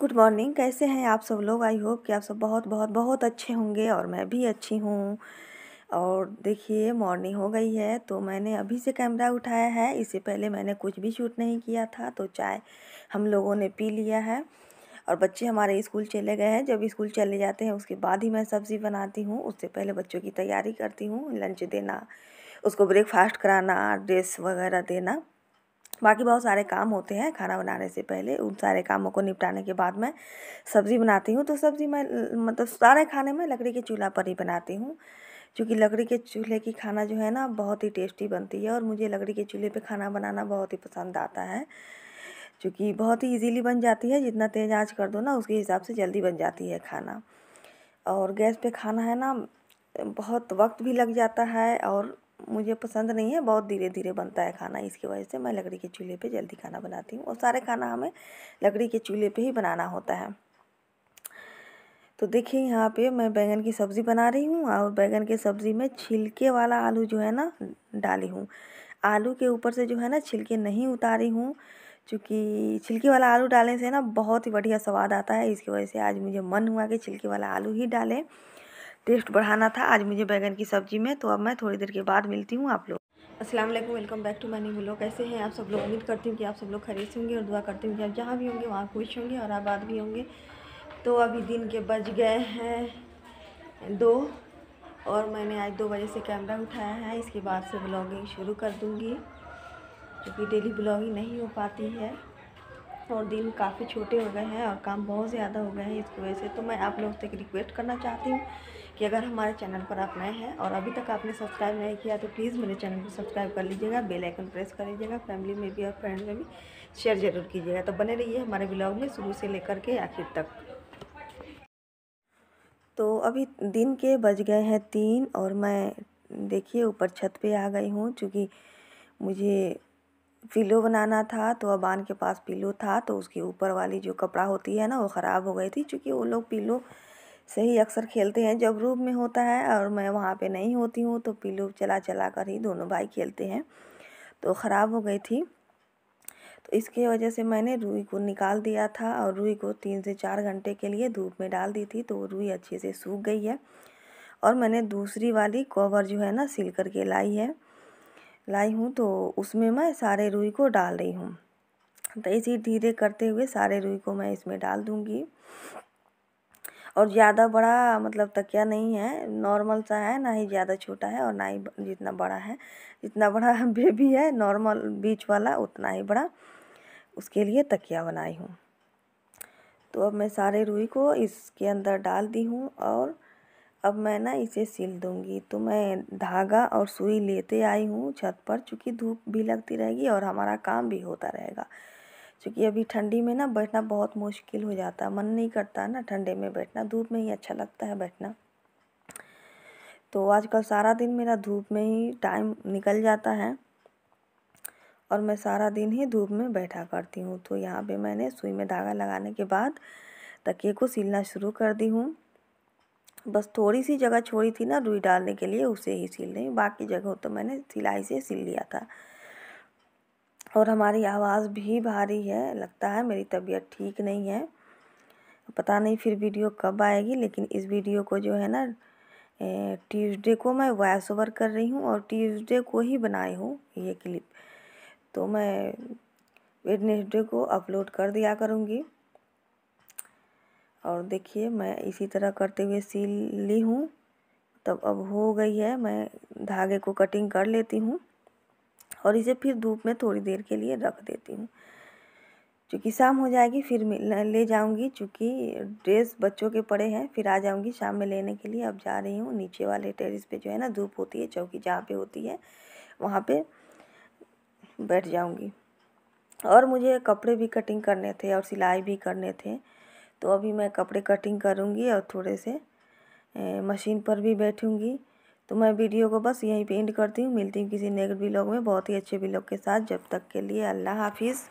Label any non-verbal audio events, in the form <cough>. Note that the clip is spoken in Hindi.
गुड मॉर्निंग कैसे हैं आप सब लोग आई होप कि आप सब बहुत बहुत बहुत अच्छे होंगे और मैं भी अच्छी हूँ और देखिए मॉर्निंग हो गई है तो मैंने अभी से कैमरा उठाया है इससे पहले मैंने कुछ भी शूट नहीं किया था तो चाय हम लोगों ने पी लिया है और बच्चे हमारे स्कूल चले गए हैं जब स्कूल चले जाते हैं उसके बाद ही मैं सब्ज़ी बनाती हूँ उससे पहले बच्चों की तैयारी करती हूँ लंच देना उसको ब्रेकफास्ट कराना ड्रेस वगैरह देना बाकी बहुत सारे काम होते हैं खाना बनाने से पहले उन सारे कामों को निपटाने के बाद मैं सब्ज़ी बनाती हूँ तो सब्ज़ी मैं मतलब सारे खाने में लकड़ी के चूल्हा पर ही बनाती हूँ क्योंकि लकड़ी के चूल्हे की खाना जो है ना बहुत ही टेस्टी बनती है और मुझे लकड़ी के चूल्हे पर खाना बनाना बहुत ही पसंद आता है क्योंकि बहुत ही ईजीली बन जाती है जितना तेज़ आँच कर दो ना उसके हिसाब से जल्दी बन जाती है खाना और गैस पर खाना है ना बहुत वक्त भी लग जाता है और मुझे पसंद नहीं है बहुत धीरे धीरे बनता है खाना इसकी वजह से मैं लकड़ी के चूल्हे पे जल्दी खाना बनाती हूँ और सारे खाना हमें लकड़ी के चूल्हे पे ही बनाना होता है तो देखिए यहाँ पे मैं बैंगन की सब्ज़ी बना रही हूँ और बैंगन की सब्ज़ी में छिलके वाला आलू जो है ना डाली हूँ आलू के ऊपर से जो है ना छिलके नहीं उतारी हूँ चूँकि छिलके वाला आलू डालने से ना बहुत ही बढ़िया स्वाद आता है इसकी वजह से आज मुझे मन हुआ कि छिलके वाला आलू ही डालें टेस्ट बढ़ाना था आज मुझे बैगन की सब्ज़ी में तो अब मैं थोड़ी देर के बाद मिलती हूँ आप लोग असलम welcome back to money blog कैसे हैं आप सब लोग उम्मीद करती हूँ कि आप सब लोग खरीद होंगे और दुआ करती हूँ कि आप जहाँ भी होंगे वहाँ खुश होंगे और आबाद भी होंगे तो अभी दिन के बज गए हैं दो और मैंने आज दो बजे से कैमरा उठाया है इसके बाद से ब्लॉगिंग शुरू कर दूँगी क्योंकि डेली ब्लॉगिंग नहीं हो पाती है और दिन काफ़ी छोटे हो गए हैं और काम बहुत ज़्यादा हो गए हैं इसकी वजह से तो मैं आप से एक रिक्वेस्ट करना चाहती हूँ कि अगर हमारे चैनल पर आप नए हैं और अभी तक आपने सब्सक्राइब नहीं किया तो प्लीज़ मेरे चैनल को सब्सक्राइब कर लीजिएगा बेल आइकन प्रेस कर लीजिएगा फैमिली में भी और फ्रेंड में भी शेयर ज़रूर कीजिएगा तो बने रहिए हमारे ब्लॉग में शुरू से लेकर के आखिर तक तो अभी दिन के बज गए हैं तीन और मैं देखिए ऊपर छत पर आ गई हूँ चूँकि मुझे पिलो बनाना था तो अबान के पास पिलो था तो उसके ऊपर वाली जो कपड़ा होती है ना वो ख़राब हो गई थी क्योंकि वो लोग पिलो से ही अक्सर खेलते हैं जब रूप में होता है और मैं वहाँ पे नहीं होती हूँ तो पिलो चला चला कर ही दोनों भाई खेलते हैं तो ख़राब हो गई थी तो इसके वजह से मैंने रुई को निकाल दिया था और रुई को तीन से चार घंटे के लिए धूप में डाल दी थी तो वो अच्छे से सूख गई है और मैंने दूसरी वाली कवर जो है ना सिल करके लाई है लाई हूँ तो उसमें मैं सारे रुई को डाल रही हूँ तो ऐसे धीरे करते हुए सारे रुई को मैं इसमें डाल दूँगी और ज़्यादा बड़ा मतलब तकिया नहीं है नॉर्मल सा है ना ही ज़्यादा छोटा है और ना ही जितना बड़ा है जितना बड़ा <laughs> बेबी है नॉर्मल बीच वाला उतना ही बड़ा उसके लिए तकिया बनाई हूँ तो अब मैं सारे रुई को इसके अंदर डाल दी हूँ और अब मैं ना इसे सिल दूँगी तो मैं धागा और सुई लेते आई हूँ छत पर चूँकि धूप भी लगती रहेगी और हमारा काम भी होता रहेगा चूँकि अभी ठंडी में ना बैठना बहुत मुश्किल हो जाता है मन नहीं करता ना ठंडे में बैठना धूप में ही अच्छा लगता है बैठना तो आजकल सारा दिन मेरा धूप में ही टाइम निकल जाता है और मैं सारा दिन ही धूप में बैठा करती हूँ तो यहाँ पे मैंने सुई में धागा लगाने के बाद तकिए को सिलना शुरू कर दी हूँ बस थोड़ी सी जगह छोड़ी थी ना रुई डालने के लिए उसे ही सिल रही बाकी जगह तो मैंने सिलाई से सिल लिया था और हमारी आवाज़ भी भारी है लगता है मेरी तबीयत ठीक नहीं है पता नहीं फिर वीडियो कब आएगी लेकिन इस वीडियो को जो है ना ट्यूसडे को मैं वॉइस ओवर कर रही हूँ और ट्यूसडे को ही बनाई हूँ ये क्लिप तो मैं वेडनेसडे को अपलोड कर दिया करूँगी और देखिए मैं इसी तरह करते हुए सिल ली हूँ तब अब हो गई है मैं धागे को कटिंग कर लेती हूँ और इसे फिर धूप में थोड़ी देर के लिए रख देती हूँ चूँकि शाम हो जाएगी फिर ले जाऊँगी चूँकि ड्रेस बच्चों के पड़े हैं फिर आ जाऊँगी शाम में लेने के लिए अब जा रही हूँ नीचे वाले टेरिस पे जो है ना धूप होती है चौकी जहाँ पे होती है वहाँ पे बैठ जाऊँगी और मुझे कपड़े भी कटिंग करने थे और सिलाई भी करने थे तो अभी मैं कपड़े कटिंग करूँगी और थोड़े से मशीन पर भी बैठूँगी तो मैं वीडियो को बस यहीं पे एंड करती हूँ मिलती हूँ किसी नेक्स्ट ब्लॉग में बहुत ही अच्छे ब्लॉग के साथ जब तक के लिए अल्लाह हाफिज़